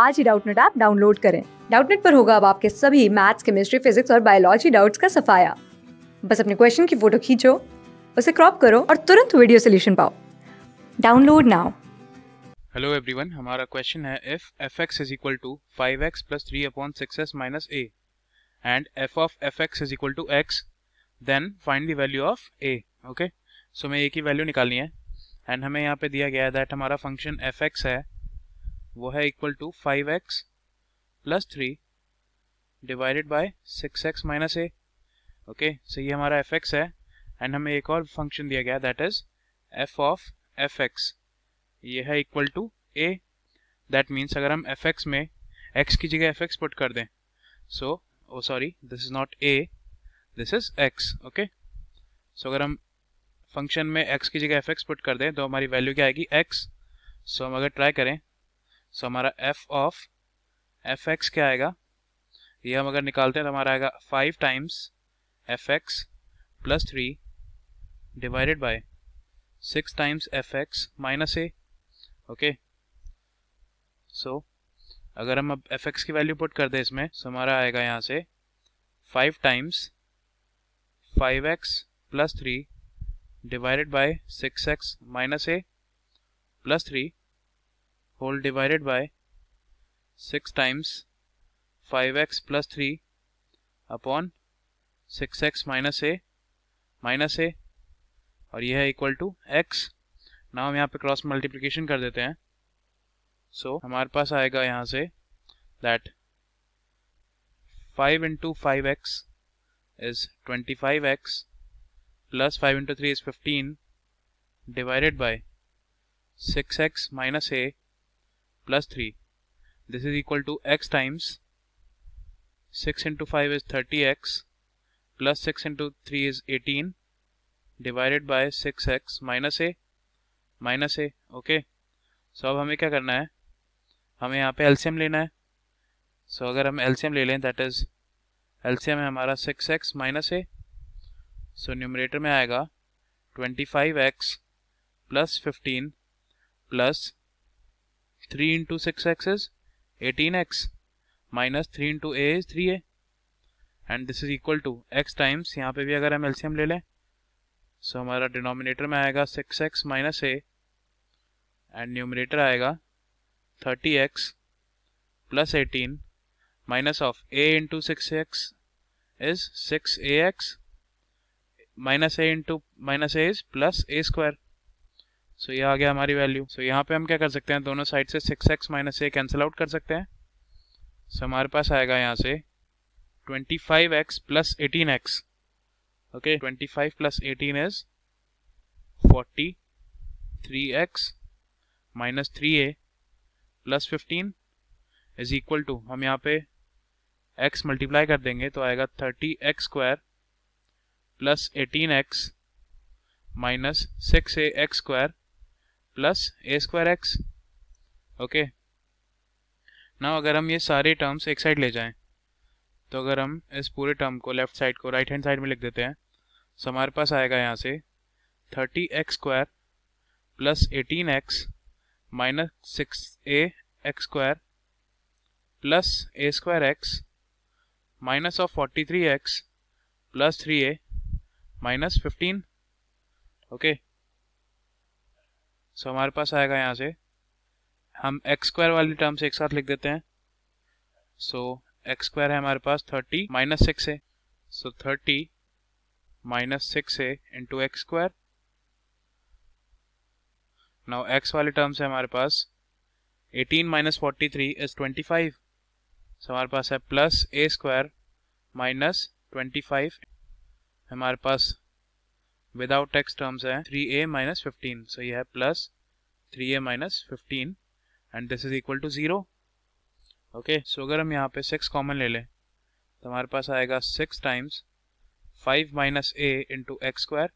आज ही Doubtnut app download करें डाउटनेट पर होगा अब आपके सभी मैथ्स केमिस्ट्री फिजिक्स और बायोलॉजी डाउट्स का सफाया बस अपने क्वेश्चन की फोटो खींचो उसे क्रॉप करो और तुरंत वीडियो सोल्यूशन पाओ डाउनलोड नाउ हेलो एवरीवन हमारा क्वेश्चन है if F X is equal to five x plus three upon six S minus A and F of F X is equal to X then find the value of A okay so हमें A की value निकालनी है and हमें यहाँ पे दिया गया है दैट हमारा फंक्शन एफ एक्स है वो है equal to five x plus three divided by six x minus A okay so ये हमारा एफ एक्स है एंड हमें एक और फंक्शन दिया गया that is F of F X ये है equal to A that means अगर हम एफ एक्स में एक्स की जगह एफ एक्स पुट कर दें so oh sorry this is not A this is X okay so अगर हम फंक्शन में एक्स की जगह एफ एक्स पुट कर दें तो हमारी वैल्यू क्या आएगी एक्स सो so, हम अगर ट्राई करें सो हमारा एफ ऑफ एफ एक्स क्या आएगा ये हम अगर निकालते हैं तो हमारा आएगा five times F X plus three divided by six times F X minus A okay so अगर हम अब एफ एक्स की वैल्यू पुट कर दें इसमें सो हमारा आएगा यहाँ से five times five x plus three divided by six x minus A plus three whole divided by six times five x plus three upon six x minus A minus A और यह है equal to x ना हम यहाँ पे cross multiplication कर देते हैं सो so, हमारे पास आएगा यहाँ से that five into five x is twenty five x plus five into three is fifteen divided by six x minus a plus 3. This is equal to x times 6 into 5 is 30x plus 6 into 3 is 18 divided by 6x minus A minus A okay so अब हमें क्या करना है हमें यहाँ पे LCM लेना है सो so, अगर हम एलसीएम ले लें दैट इज़ एलसीएम है हमारा six x minus a so numerator में आएगा twenty five x plus fifteen plus three six x is eighteen x minus three into a is three a and this is equal to x times यहाँ पे भी अगर हम एल्सियम ले लें सो so, हमारा डिनोमिनेटर में आएगा six x minus A and numerator आएगा thirty x plus eighteen minus of a into six x is six a x minus a into minus a is plus a square so ये आ गया हमारी value so यहाँ पे हम क्या कर सकते हैं दोनों साइड से six x minus a cancel out कर सकते हैं सो हमारे पास आएगा यहाँ से twenty five x plus eighteen x okay twenty five plus eighteen is forty three x minus three a plus fifteen is equal to हम यहाँ पे एक्स मल्टीप्लाई कर देंगे तो आएगा thirty x square plus eighteen x minus six a x square plus a square x okay ना अगर हम ये सारे टर्म्स एक साइड ले जाएं तो अगर हम इस पूरे टर्म को लेफ्ट साइड को राइट हैंड साइड में लिख देते हैं तो हमारे पास आएगा यहाँ से thirty x square plus eighteen x minus six a x square plus a square x minus of forty three x plus three a minus fifteen okay so so, हमारे पास आएगा यहाँ से हम एक्स स्क्वायर वाली टर्म्स एक साथ लिख देते हैं सो एक्स स्क्वायर है हमारे पास थर्टी माइनस सिक्स है सो थर्टी माइनस सिक्स है into x square now x वाले टर्म्स है हमारे पास 18 minus forty three is twenty five so हमारे पास है plus a square minus twenty five हमारे पास विदाउट टैक्स टर्म्स है ए माइनस फिफ्टीन सो ये है plus three a minus fifteen and this is equal to zero okay so अगर हम यहाँ पे सिक्स कॉमन ले लें तो हमारे पास आएगा six times five minus a into x square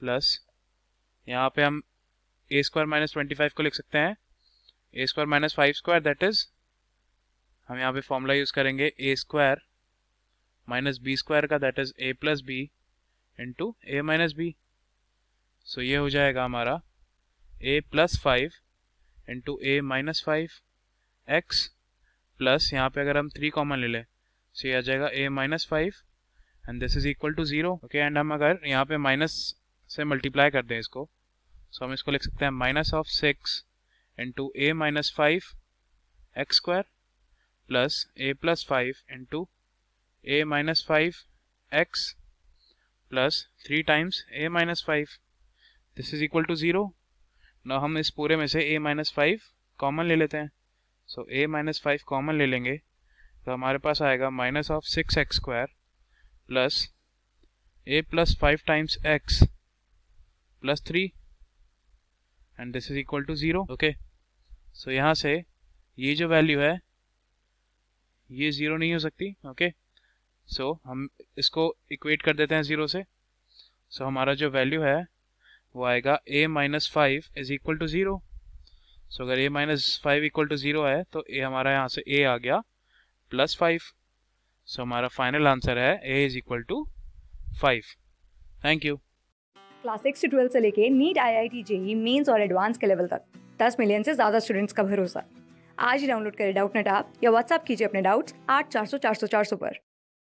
plus यहाँ पे हम a square minus twenty five को लिख सकते हैं a square minus five square that is हम यहाँ पे फॉर्मूला यूज करेंगे a square minus b square का that is a plus b into a minus b so ये हो जाएगा हमारा a plus five into a minus five x plus यहाँ पे अगर हम थ्री कॉमन ले लें सो ये आ जाएगा a minus five and this is equal to zero okay and हम अगर यहाँ पे माइनस से मल्टीप्लाई कर दें इसको सो so हम इसको लिख सकते हैं minus of six into a minus five x square plus a plus five into a minus five x plus three times a minus five this is equal to zero ना हम इस पूरे में से ए माइनस फाइव कॉमन ले लेते हैं so a minus five common ले लेंगे तो हमारे पास आएगा minus of six x square plus a plus five times x plus three and this is equal to zero okay so यहाँ से ये जो वैल्यू है ये ज़ीरो नहीं हो सकती ओके okay? सो so, हम इसको इक्वेट कर देते हैं ज़ीरो से सो so, हमारा जो वैल्यू है वो आएगा a minus five is equal to zero so अगर a minus five equal to zero है तो ए हमारा यहाँ से ए आ गया प्लस फाइव सो हमारा फाइनल आंसर है a is equal to five thank you class six से ट्वेल्थ से लेके NEET I I T JEE mains और एडवांस के लेवल तक दस मिलियन से ज़्यादा स्टूडेंट्स का भरोसा आज ही डाउनलोड करें डाउट नेट आप या व्हाट्सअप कीजिए अपने डाउट्स आठ चार सौ चार सौ चार सौ पर